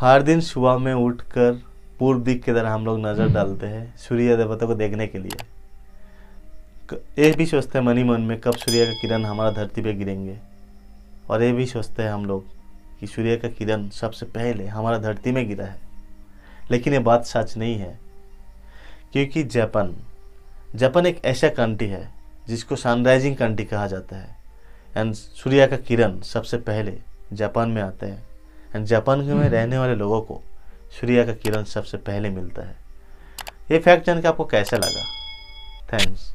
हर दिन सुबह में उठकर पूर्व दिख की तरह हम लोग नज़र हम्म। डालते हैं सूर्य देवता को देखने के लिए ये भी सोचते हैं मनी मन में कब सूर्य का किरण हमारा धरती पे गिरेंगे और ये भी सोचते हैं हम लोग कि सूर्य का किरण सबसे पहले हमारा धरती में गिरा है लेकिन ये बात सच नहीं है क्योंकि जापान जापान एक ऐसा कंट्री है जिसको सनराइजिंग कंट्री कहा जाता है एंड सूर्य का किरण सबसे पहले जापान में आते हैं एंड जापान में हम्म। रहने वाले लोगों को सूर्य का किरण सबसे पहले मिलता है ये फैक्ट जान के आपको कैसा लगा थैंक्स